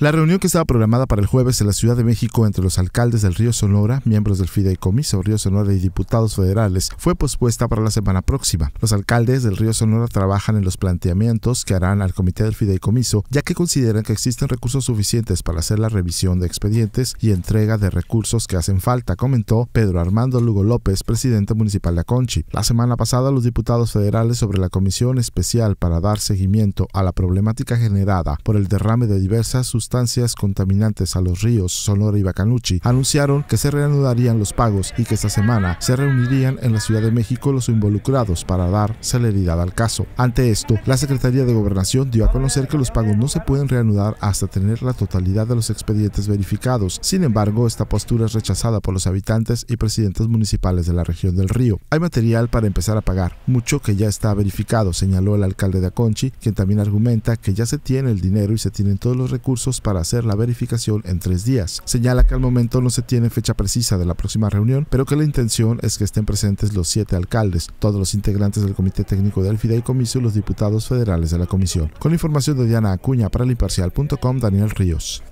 La reunión que estaba programada para el jueves en la Ciudad de México entre los alcaldes del Río Sonora, miembros del Fideicomiso Río Sonora y diputados federales fue pospuesta para la semana próxima. Los alcaldes del Río Sonora trabajan en los planteamientos que harán al Comité del Fideicomiso, ya que consideran que existen recursos suficientes para hacer la revisión de expedientes y entrega de recursos que hacen falta, comentó Pedro Armando Lugo López, presidente municipal de Aconchi. La semana pasada, los diputados federales sobre la Comisión Especial para dar seguimiento a la problemática generada por el derrame de diversas sustancias contaminantes a los ríos Sonora y Bacanuchi, anunciaron que se reanudarían los pagos y que esta semana se reunirían en la Ciudad de México los involucrados para dar celeridad al caso. Ante esto, la Secretaría de Gobernación dio a conocer que los pagos no se pueden reanudar hasta tener la totalidad de los expedientes verificados. Sin embargo, esta postura es rechazada por los habitantes y presidentes municipales de la región del río. Hay material para empezar a pagar, mucho que ya está verificado, señaló el alcalde de Aconchi, quien también argumenta que ya se tiene el dinero y se tienen todos los recursos para hacer la verificación en tres días. Señala que al momento no se tiene fecha precisa de la próxima reunión, pero que la intención es que estén presentes los siete alcaldes, todos los integrantes del Comité Técnico del Fideicomiso y los diputados federales de la comisión. Con información de Diana Acuña para el Daniel Ríos.